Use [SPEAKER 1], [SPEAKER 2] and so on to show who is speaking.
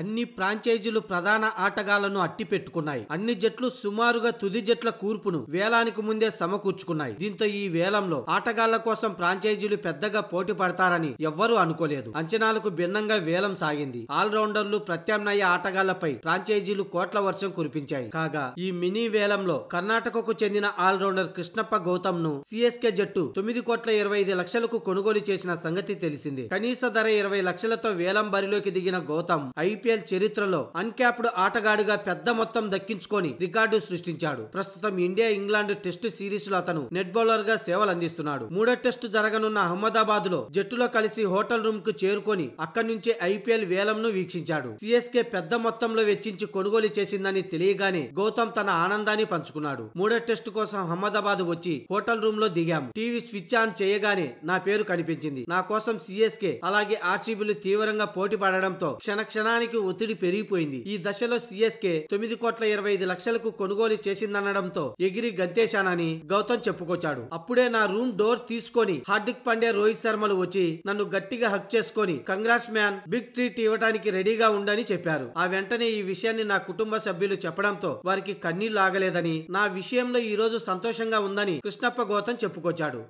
[SPEAKER 1] అన్ని ఫ్రాంచైజీలు ప్రధాన ఆటగాళ్లను అట్టి పెట్టుకున్నాయి అన్ని జట్లు సుమారుగా తుది జట్ల కూర్పును వేలానికి ముందే సమకూర్చుకున్నాయి దీంతో ఈ వేలంలో ఆటగాళ్ల కోసం ఫ్రాంచైజీలు పెద్దగా పోటీ పడతారని ఎవ్వరూ అనుకోలేదు అంచనాలకు భిన్నంగా వేలం సాగింది ఆల్రౌండర్లు ప్రత్యామ్నాయ ఆటగాళ్లపై ఫ్రాంచైజీలు కోట్ల వర్షం కురిపించాయి కాగా ఈ మినీ వేలంలో కర్ణాటకకు చెందిన ఆల్రౌండర్ కృష్ణప్ప గౌతమ్ ను సిఎస్కే జట్టు తొమ్మిది కోట్ల ఇరవై ఐదు లక్షలకు కొనుగోలు చేసిన సంగతి తెలిసింది కనీస ధర ఇరవై లక్షలతో వేలం బరిలోకి దిగిన గౌతమ్ ఐపీఎల్ ఐపీఎల్ చరిత్రలో అన్క్యాప్డ్ ఆటగాడిగా పెద్ద మొత్తం దక్కించుకొని రికార్డు సృష్టించాడు ప్రస్తుతం ఇండియా ఇంగ్లాండ్ టెస్టు సిరీస్ లో అతను నెట్ బౌలర్ గా సేవలు అందిస్తున్నాడు మూడో టెస్టు జరగనున్న అహ్మదాబాద్ లో జట్టులో కలిసి హోటల్ రూమ్ కు చేరుకొని అక్కడి నుంచే ఐపీఎల్ వేలంను వీక్షించాడు సిఎస్కే పెద్ద మొత్తంలో వెచ్చించి కొనుగోలు చేసిందని తెలియగానే గౌతమ్ తన ఆనందాన్ని పంచుకున్నాడు మూడో టెస్టు కోసం అహ్మదాబాద్ వచ్చి హోటల్ రూమ్ లో దిగాం టీవీ స్విచ్ ఆన్ చేయగానే నా పేరు కనిపించింది నా కోసం సిఎస్కే అలాగే ఆర్సీబీలు తీవ్రంగా పోటీ పడడంతో క్షణ క్షణానికి రూపాయికి ఒత్తిడి పెరిగిపోయింది ఈ దశలో సిఎస్కే తొమ్మిది కోట్ల ఇరవై ఐదు లక్షలకు కొనుగోలు చేసిందనడంతో ఎగిరి గంతేశానని గౌతమ్ చెప్పుకొచ్చాడు అప్పుడే నా రూమ్ డోర్ తీసుకొని హార్దిక్ పాండే రోహిత్ శర్మలు వచ్చి నన్ను గట్టిగా హక్ చేసుకొని కంగ్రాట్స్ మ్యాన్ బిగ్ ట్రీట్ ఇవ్వడానికి రెడీగా ఉండని చెప్పారు ఆ వెంటనే ఈ విషయాన్ని నా కుటుంబ సభ్యులు చెప్పడంతో వారికి కన్నీళ్లు ఆగలేదని నా విషయంలో ఈ రోజు సంతోషంగా ఉందని కృష్ణప్ప గౌతమ్ చెప్పుకొచ్చాడు